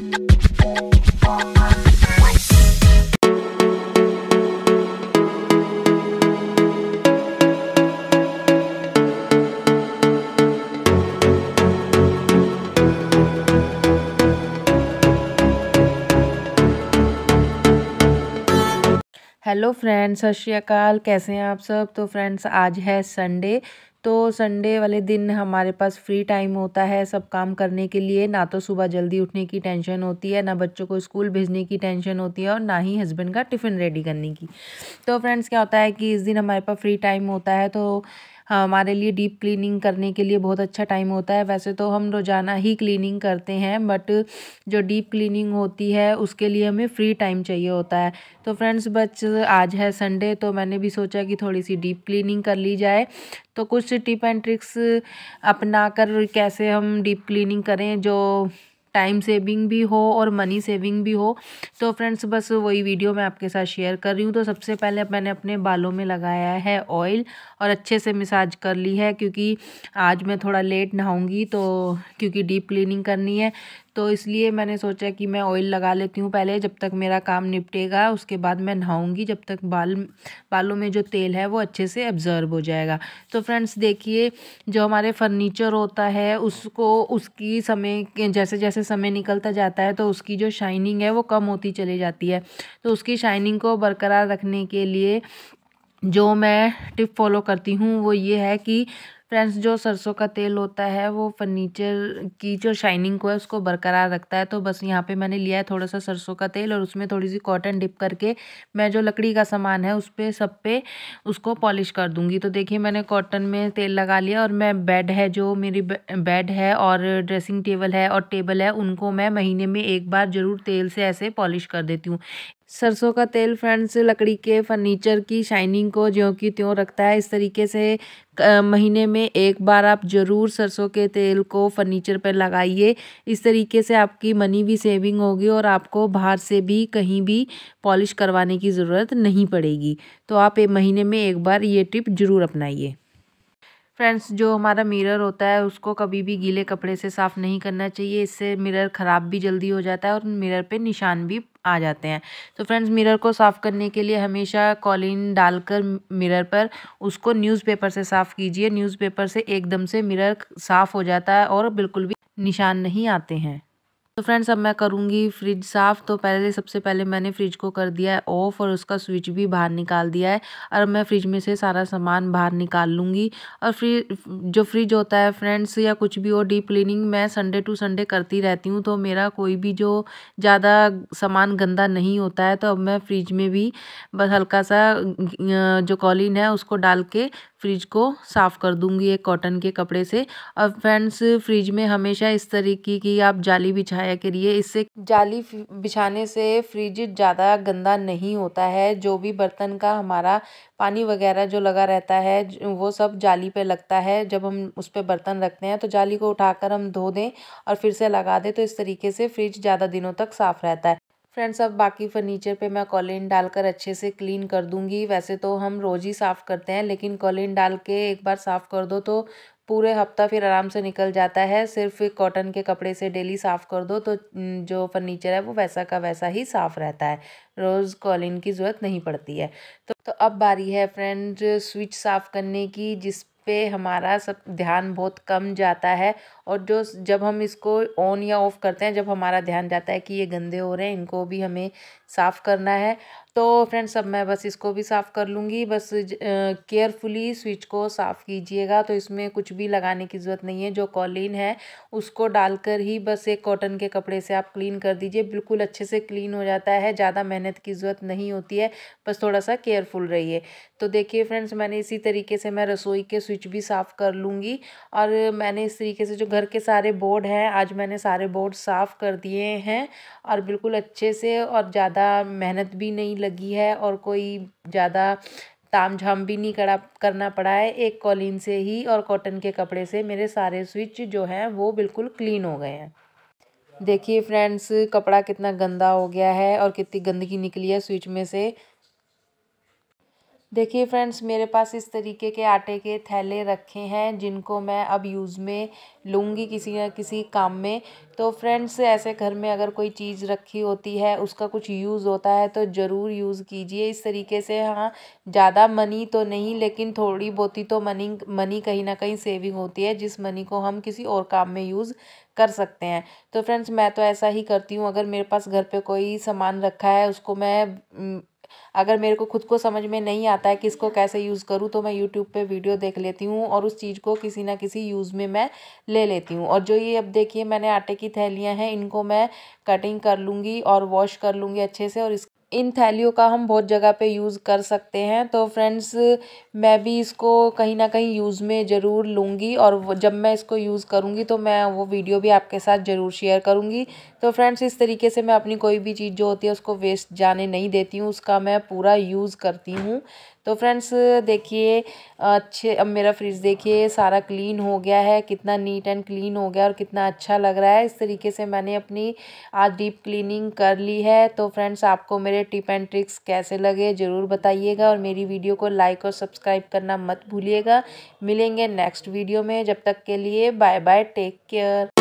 hello friends सत श्रीकाल कैसे हैं आप सब तो फ्रेंड्स आज है संडे तो संडे वाले दिन हमारे पास फ्री टाइम होता है सब काम करने के लिए ना तो सुबह जल्दी उठने की टेंशन होती है ना बच्चों को स्कूल भेजने की टेंशन होती है और ना ही हस्बैंड का टिफ़िन रेडी करने की तो फ्रेंड्स क्या होता है कि इस दिन हमारे पास फ्री टाइम होता है तो हाँ, हमारे लिए डीप क्लीनिंग करने के लिए बहुत अच्छा टाइम होता है वैसे तो हम रोज़ाना ही क्लीनिंग करते हैं बट जो डीप क्लीनिंग होती है उसके लिए हमें फ्री टाइम चाहिए होता है तो फ्रेंड्स बच आज है संडे तो मैंने भी सोचा कि थोड़ी सी डीप क्लीनिंग कर ली जाए तो कुछ टिप एंड ट्रिक्स अपना कर कैसे हम डीप क्लीनिंग करें जो टाइम सेविंग भी हो और मनी सेविंग भी हो तो फ्रेंड्स बस वही वीडियो मैं आपके साथ शेयर कर रही हूँ तो सबसे पहले मैंने अपने बालों में लगाया है ऑयल और अच्छे से मिसाज कर ली है क्योंकि आज मैं थोड़ा लेट नहाऊंगी तो क्योंकि डीप क्लीनिंग करनी है तो इसलिए मैंने सोचा कि मैं ऑयल लगा लेती हूँ पहले जब तक मेरा काम निपटेगा उसके बाद मैं नहाऊँगी जब तक बाल बालों में जो तेल है वो अच्छे से एब्ज़र्व हो जाएगा तो फ्रेंड्स देखिए जो हमारे फर्नीचर होता है उसको उसकी समय जैसे जैसे समय निकलता जाता है तो उसकी जो शाइनिंग है वो कम होती चली जाती है तो उसकी शाइनिंग को बरकरार रखने के लिए जो मैं टिप फॉलो करती हूँ वो ये है कि फ्रेंड्स जो सरसों का तेल होता है वो फर्नीचर की जो शाइनिंग को है उसको बरकरार रखता है तो बस यहाँ पे मैंने लिया है थोड़ा सा सरसों का तेल और उसमें थोड़ी सी कॉटन डिप करके मैं जो लकड़ी का सामान है उस पर सब पे उसको पॉलिश कर दूँगी तो देखिए मैंने कॉटन में तेल लगा लिया और मैं बेड है जो मेरी बेड है और ड्रेसिंग टेबल है और टेबल है उनको मैं महीने में एक बार ज़रूर तेल से ऐसे पॉलिश कर देती हूँ सरसों का तेल फ्रेंड्स लकड़ी के फर्नीचर की शाइनिंग को ज्यों की त्यों रखता है इस तरीके से महीने में एक बार आप ज़रूर सरसों के तेल को फर्नीचर पर लगाइए इस तरीके से आपकी मनी भी सेविंग होगी और आपको बाहर से भी कहीं भी पॉलिश करवाने की ज़रूरत नहीं पड़ेगी तो आप एक महीने में एक बार ये टिप ज़रूर अपनाइए फ्रेंड्स जो हमारा मिरर होता है उसको कभी भी गीले कपड़े से साफ़ नहीं करना चाहिए इससे मिरर ख़राब भी जल्दी हो जाता है और मिरर पे निशान भी आ जाते हैं तो फ्रेंड्स मिरर को साफ़ करने के लिए हमेशा कॉलिन डालकर मिरर पर उसको न्यूज़पेपर से साफ़ कीजिए न्यूज़पेपर से एकदम से मिरर साफ़ हो जाता है और बिल्कुल भी निशान नहीं आते हैं तो फ्रेंड्स अब मैं करूँगी फ्रिज साफ़ तो पहले सबसे पहले मैंने फ्रिज को कर दिया है ऑफ़ और उसका स्विच भी बाहर निकाल दिया है और मैं फ्रिज में से सारा सामान बाहर निकाल लूँगी और फिर जो फ्रिज होता है फ्रेंड्स या कुछ भी हो डीप क्लीनिंग मैं संडे टू संडे करती रहती हूँ तो मेरा कोई भी जो ज़्यादा सामान गंदा नहीं होता है तो अब मैं फ्रिज में भी बस हल्का सा जो कॉलिन है उसको डाल के फ्रिज को साफ़ कर दूंगी एक कॉटन के कपड़े से और फ्रेंड्स फ्रिज में हमेशा इस तरीके की आप जाली बिछाया करिए इससे जाली बिछाने से फ्रिज ज़्यादा गंदा नहीं होता है जो भी बर्तन का हमारा पानी वगैरह जो लगा रहता है वो सब जाली पे लगता है जब हम उस पर बर्तन रखते हैं तो जाली को उठाकर हम धो दें और फिर से लगा दें तो इस तरीके से फ्रिज ज़्यादा दिनों तक साफ़ रहता है फ्रेंड्स अब बाकी फर्नीचर पे मैं कॉलिन डालकर अच्छे से क्लीन कर दूंगी वैसे तो हम रोज़ ही साफ़ करते हैं लेकिन कॉलिन डाल के एक बार साफ़ कर दो तो पूरे हफ्ता फिर आराम से निकल जाता है सिर्फ कॉटन के कपड़े से डेली साफ़ कर दो तो जो फर्नीचर है वो वैसा का वैसा ही साफ़ रहता है रोज़ कॉलिन की ज़रूरत नहीं पड़ती है तो तो अब बारी है फ्रेंड स्विच साफ़ करने की जिस पे हमारा सब ध्यान बहुत कम जाता है और जो जब हम इसको ऑन या ऑफ़ करते हैं जब हमारा ध्यान जाता है कि ये गंदे हो रहे हैं इनको भी हमें साफ़ करना है तो फ्रेंड्स अब मैं बस इसको भी साफ़ कर लूँगी बस केयरफुली स्विच को साफ़ कीजिएगा तो इसमें कुछ भी लगाने की ज़रूरत नहीं है जो कॉलिन है उसको डालकर ही बस एक कॉटन के कपड़े से आप क्लीन कर दीजिए बिल्कुल अच्छे से क्लीन हो जाता है ज़्यादा मेहनत की ज़रूरत नहीं होती है बस थोड़ा सा केयरफुल रहिए तो देखिए फ्रेंड्स मैंने इसी तरीके से मैं रसोई के स्विच भी साफ़ कर लूँगी और मैंने इस तरीके से जो घर के सारे बोर्ड हैं आज मैंने सारे बोर्ड साफ़ कर दिए हैं और बिल्कुल अच्छे से और ज़्यादा मेहनत भी नहीं लगी है और कोई ज़्यादा ताम झाम भी नहीं करा करना पड़ा है एक कॉलिन से ही और कॉटन के कपड़े से मेरे सारे स्विच जो हैं वो बिल्कुल क्लीन हो गए हैं देखिए फ्रेंड्स कपड़ा कितना गंदा हो गया है और कितनी गंदगी निकली है स्विच में से देखिए फ्रेंड्स मेरे पास इस तरीके के आटे के थैले रखे हैं जिनको मैं अब यूज़ में लूँगी किसी न किसी काम में तो फ्रेंड्स ऐसे घर में अगर कोई चीज़ रखी होती है उसका कुछ यूज़ होता है तो ज़रूर यूज़ कीजिए इस तरीके से हाँ ज़्यादा मनी तो नहीं लेकिन थोड़ी बहुत ही तो मनी मनी कहीं ना कहीं सेविंग होती है जिस मनी को हम किसी और काम में यूज़ कर सकते हैं तो फ्रेंड्स मैं तो ऐसा ही करती हूँ अगर मेरे पास घर पे कोई सामान रखा है उसको मैं अगर मेरे को खुद को समझ में नहीं आता है कि इसको कैसे यूज़ करूँ तो मैं यूट्यूब पे वीडियो देख लेती हूँ और उस चीज़ को किसी ना किसी यूज़ में मैं ले लेती हूँ और जो ये अब देखिए मैंने आटे की थैलियाँ हैं इनको मैं कटिंग कर लूँगी और वॉश कर लूँगी अच्छे से और इस इन थैलियों का हम बहुत जगह पे यूज़ कर सकते हैं तो फ्रेंड्स मैं भी इसको कहीं ना कहीं यूज़ में ज़रूर लूँगी और जब मैं इसको यूज़ करूँगी तो मैं वो वीडियो भी आपके साथ ज़रूर शेयर करूँगी तो फ्रेंड्स इस तरीके से मैं अपनी कोई भी चीज़ जो होती है उसको वेस्ट जाने नहीं देती हूँ उसका मैं पूरा यूज़ करती हूँ तो फ्रेंड्स देखिए अच्छे अब मेरा फ्रिज देखिए सारा क्लीन हो गया है कितना नीट एंड क्लीन हो गया और कितना अच्छा लग रहा है इस तरीके से मैंने अपनी आज डीप क्लीनिंग कर ली है तो फ्रेंड्स आपको मेरे टिप एंड ट्रिक्स कैसे लगे ज़रूर बताइएगा और मेरी वीडियो को लाइक और सब्सक्राइब करना मत भूलिएगा मिलेंगे नेक्स्ट वीडियो में जब तक के लिए बाय बाय टेक केयर